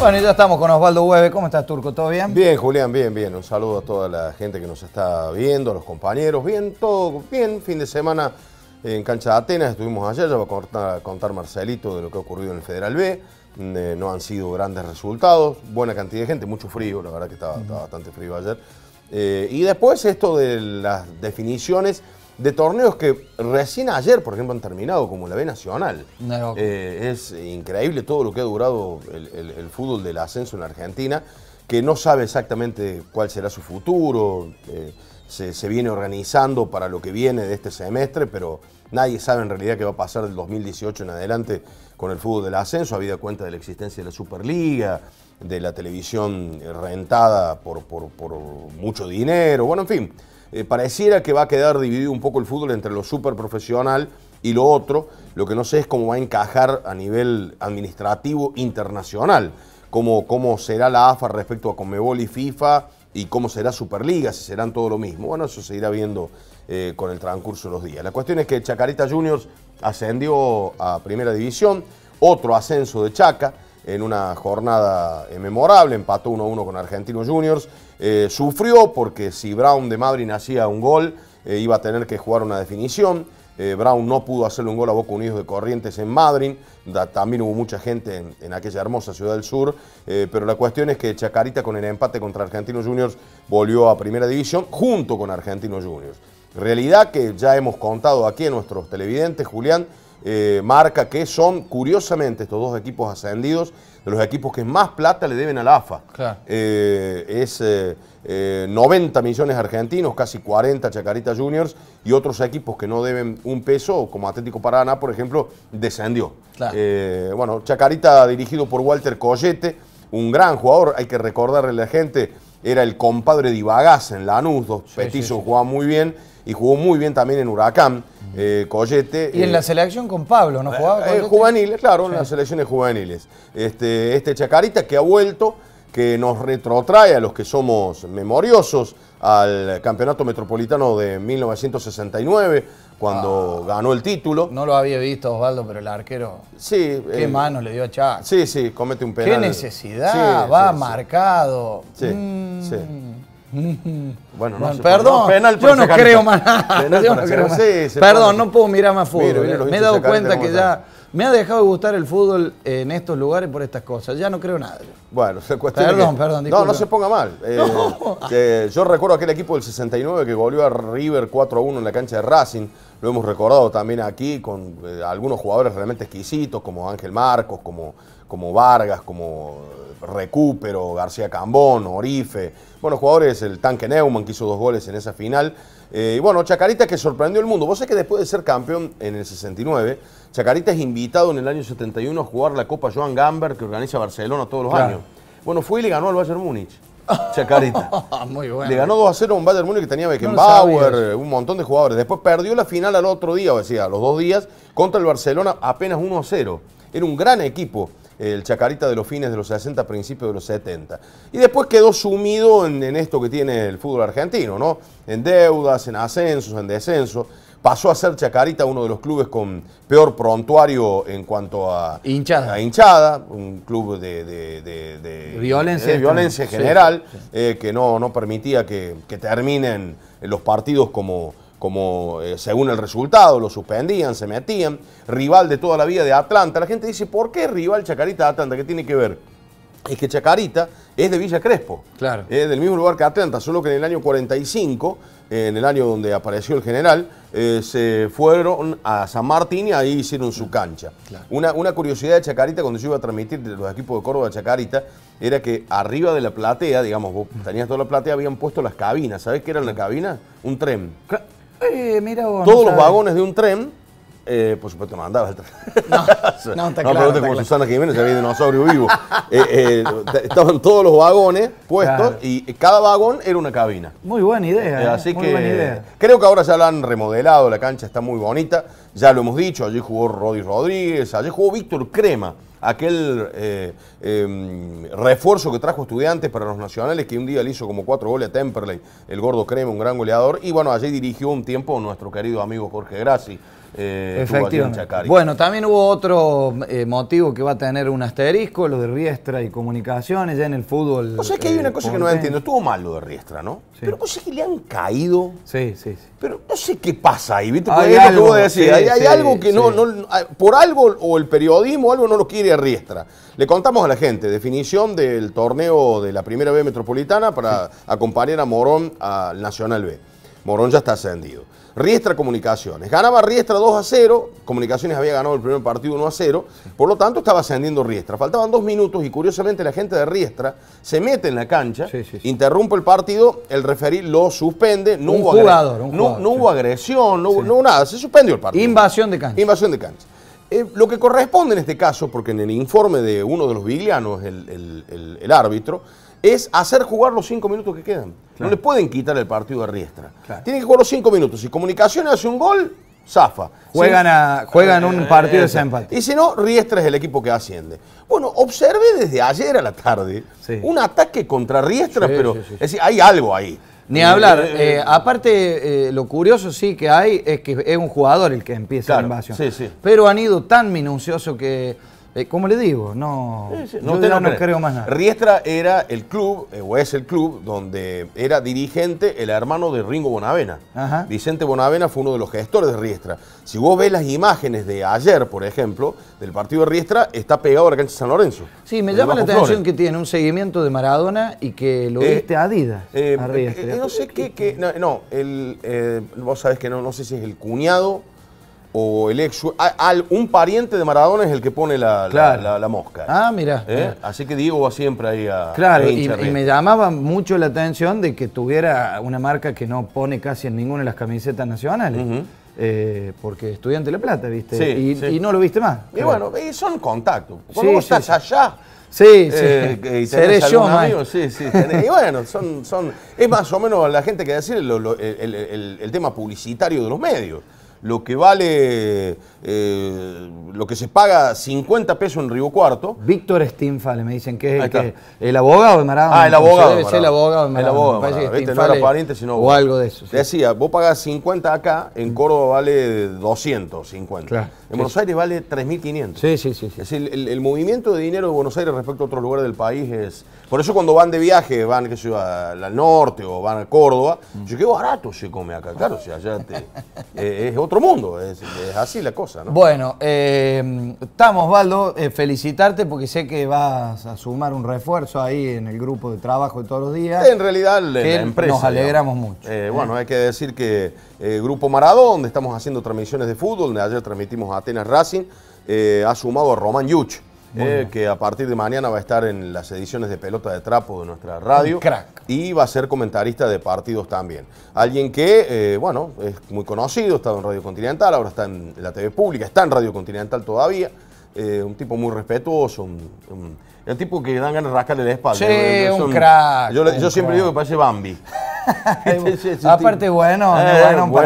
Bueno, ya estamos con Osvaldo Hueve. ¿Cómo estás, Turco? ¿Todo bien? Bien, Julián, bien, bien. Un saludo a toda la gente que nos está viendo, a los compañeros. Bien, todo bien. Fin de semana en Cancha de Atenas estuvimos ayer. Ya va a contar, Marcelito de lo que ha ocurrido en el Federal B. Mm, eh, no han sido grandes resultados. Buena cantidad de gente, mucho frío. La verdad que estaba, bastante frío ayer. Eh, y después esto de las definiciones de torneos que recién ayer, por ejemplo, han terminado, como la B Nacional. Eh, es increíble todo lo que ha durado el, fútbol del ascenso en Argentina, que no sabe exactamente cuál será su futuro. Eh, se, viene organizando para lo que viene de este semestre, pero nadie sabe en realidad qué va a pasar del 2018 en adelante con el fútbol del ascenso, habida cuenta de la existencia de la Superliga, de la televisión eh, rentada por, mucho dinero, bueno, en fin, eh, pareciera que va a quedar dividido un poco el fútbol entre lo profesional y lo otro, lo que no sé es cómo va a encajar a nivel administrativo internacional, cómo, cómo será la AFA respecto a Comebol y FIFA, y cómo será Superliga, si serán todo lo mismo. Bueno, eso se irá viendo eh, con el transcurso de los días. La cuestión es que Chacarita Juniors ascendió a Primera División, otro ascenso de Chaca en una jornada eh, memorable, empató 1-1 con Argentinos Juniors, eh, sufrió porque si Brown de Madrid hacía un gol, iba a tener que jugar una definición. Eh, Brown no pudo hacerle un gol a Boca Unidos de Corrientes en Madrid, también hubo mucha gente en, aquella hermosa ciudad del sur, eh, pero la cuestión es que Chacarita con el empate contra Argentinos Juniors volvió a Primera División junto con Argentinos Juniors. Realidad que ya hemos contado aquí en nuestros televidentes, Julián, eh, marca que son, curiosamente, estos dos equipos ascendidos, de los equipos que más plata le deben al AFA. Eh, es 90 eh, millones argentinos, casi 40 Chacarita Juniors y otros equipos que no deben un peso, como Atlético Paraná, por ejemplo, descendió. bueno, Chacarita dirigido por Walter Collete, un gran jugador, hay que recordarle a la gente, era el compadre de Ibagás en Lanús, dos sí, petizos muy bien y jugó muy bien también en Huracán, eh, Coyete. Y en la eh, selección con Pablo, ¿no eh, jugaba? Con juveniles, claro, en las selecciones juveniles. Este, este Chacarita que ha vuelto, que nos retrotrae a los que somos memoriosos al Campeonato Metropolitano de 1969, cuando ah. ganó el título. No lo había visto Osvaldo, pero el arquero. Sí. Qué mano le dio a Chac. Sí, sí, comete un penal. Qué necesidad, va marcado. Sí, mm. sí. Bueno, perdón, yo no creo más perdón, no puedo mirar más fútbol. Eh. me he dado cuenta que ya me ha dejado de gustar el fútbol en estos lugares por estas cosas. Ya no creo nada. Bueno, se Perdón, perdón. No, no se ponga mal. Eh, yo recuerdo aquel equipo del 69 que volvió a River 4-1 en la cancha de Racing. Lo hemos recordado también aquí con eh, algunos jugadores realmente exquisitos, como Ángel Marcos, como, como Vargas, como Recupero, García Cambón, Orife, bueno, jugadores, el tanque Neumann que hizo dos goles en esa final. Eh, y bueno, Chacarita que sorprendió el mundo. Vos sabés que después de ser campeón en el 69, Chacarita es invitado en el año 71 a jugar la Copa Joan Gamber que organiza Barcelona todos los años. Bueno, fue y le ganó al Bayern Múnich. Chacarita. Muy bueno. Le ganó 2 a 0 a un Bayern Múnich que tenía Beckenbauer, un montón de jugadores. Después perdió la final al otro día, o decía, los dos días, contra el Barcelona apenas 1 a 0. Era un gran equipo el Chacarita de los fines de los 60, principios de los 70. Y después quedó sumido en, esto que tiene el fútbol argentino, ¿no? En deudas, en ascensos, en descensos pasó a ser Chacarita uno de los clubes con peor prontuario en cuanto a hinchada, a hinchada un club de, de, violencia, este, general eh, que no, permitía que terminen los partidos como como eh, según el resultado, lo suspendían, se metían, rival de toda la vida de Atlanta. La gente dice, ¿por qué rival Chacarita de Atlanta? ¿Qué tiene que ver? Es que Chacarita es de Villa Crespo, claro. es del mismo lugar que Atlanta, solo que en el año 45, en el año donde apareció el general, eh, se fueron a San Martín y ahí hicieron su cancha. Una, una curiosidad de Chacarita, cuando yo iba a transmitir los equipos de Córdoba a Chacarita, era que arriba de la platea, digamos, vos tenías toda la platea, habían puesto las cabinas. ¿Sabés qué eran la cabina? Un tren. Claro mira Todos los vagones de un tren, eh, por supuesto, no andaba el tren. No, no, está no claro. como Susana Jiménez, había dinosaurio vivo. Eh, eh, estaban todos los vagones puestos y cada vagón era una cabina. Muy buena idea. así muy que buena idea. creo que ahora ya la han remodelado, la cancha está muy bonita. Ya lo hemos dicho, allí jugó Roddy Rodríguez, allí jugó Víctor Crema aquel eh, em, refuerzo que trajo estudiantes para los nacionales, que un día le hizo como cuatro goles a Temperley, el gordo Crema, un gran goleador, y bueno, allí dirigió un tiempo nuestro querido amigo Jorge Grassi. Eh, Efectivamente. bueno, también hubo otro eh, motivo que va a tener un asterisco, lo de Riestra y comunicaciones ya en el fútbol. O sea, es que hay una eh, cosa que no entiendo. Estuvo mal lo de Riestra, ¿no? Pero cosas que le han caído. Sí, sí, sí. Pero no sé qué pasa ahí, ¿viste? Hay algo, decir. hay, algo que no, no, ah, Por algo, o el periodismo, algo no lo quiere a Riestra. Le contamos a la gente, definición del torneo de la Primera B Metropolitana para acompañar a Morón al Nacional B. Morón ya está ascendido. Riestra Comunicaciones. Ganaba Riestra 2 a 0. Comunicaciones había ganado el primer partido 1 a 0. Por lo tanto, estaba ascendiendo Riestra. Faltaban dos minutos y curiosamente la gente de Riestra se mete en la cancha, interrumpe el partido, el referí lo suspende. No, hubo, jugador, no, hubo agresión, no, nada. Se suspendió el partido. Invasión de cancha. Invasión de cancha. Eh, lo que corresponde en este caso, porque en el informe de uno de los viglianos, el árbitro, es hacer jugar los cinco minutos que quedan. No le pueden quitar el partido a Riestra. tiene Tienen que jugar los cinco minutos. Si Comunicaciones hace un gol, zafa. Juegan, a, un partido de empate. Y si no, Riestra es el equipo que asciende. Bueno, observe desde ayer a la tarde un ataque contra Riestra, pero hay algo ahí. Ni hablar. Eh, eh, eh, aparte, lo curioso sí que hay es que es un jugador el que empieza la invasión. Pero han ido tan minucioso que ¿Cómo eh, como le digo, no, no, creo más nada. Riestra era el club, eh, o es el club, donde era dirigente el hermano de Ringo Bonavena. Vicente Bonavena fue uno de los gestores de Riestra. Si vos ves las imágenes de ayer, por ejemplo, del partido de Riestra, está pegado a la cancha de San Lorenzo. Sí, me llama la atención que tiene un seguimiento de Maradona y que lo eh, viste a Adidas, a no sé qué, no, vos sabés que no, no sé si es el cuñado o el ex un pariente de Maradona es el que pone la, mosca. Ah, mira. ¿Eh? Así que Diego va siempre ahí a. Claro, y, me llamaba mucho la atención de que tuviera una marca que no pone casi en ninguna de las camisetas nacionales. Eh, porque estudiante La Plata, ¿viste? y, no lo viste más. Y bueno, son contactos. Cuando estás allá, Sí, sí. Eh, Seré yo, amigo? Y bueno, son, es más o menos la gente que decir el, el tema publicitario de los medios lo que vale, eh, lo que se paga 50 pesos en Río Cuarto. Víctor Stinfale, me dicen que es el, el abogado de Ah, el abogado. Debe ser el abogado El abogado O algo de eso. decía, vos pagás 50 acá, en Córdoba vale 250. en Buenos Aires vale 3.500. Sí, sí, sí. Es el, movimiento de dinero de Buenos Aires respecto a otros lugares del país es... Por eso cuando van de viaje, van, qué sé yo, al norte o van a Córdoba, mm. yo qué barato se come acá. Claro, o allá te, eh, es otro otro mundo, es, así la cosa, Bueno, eh, estamos, Valdo, eh, felicitarte porque sé que vas a sumar un refuerzo ahí en el grupo de trabajo de todos los días. En realidad, Nos alegramos mucho. Eh, bueno, hay que decir que Grupo Marado, donde estamos haciendo transmisiones de fútbol, donde ayer transmitimos a Atenas Racing, ha sumado a Román Yuch eh, que a partir de mañana va a estar en las ediciones de Pelota de Trapo de nuestra radio. Crack. Y va a ser comentarista de partidos también. Alguien que, eh, bueno, es muy conocido, estado en Radio Continental, ahora está en la TV Pública, está en Radio Continental todavía. Eh, un tipo muy respetuoso, el tipo que dan ganas de rascarle la espalda. Sí, un, crack. Yo, siempre digo que parece Bambi. Este, este, este Aparte, bueno, bueno muy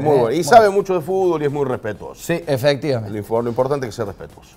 bueno. Y sabe mucho de fútbol y es muy respetuoso. Sí, efectivamente. Lo, lo importante es que sea respetuoso.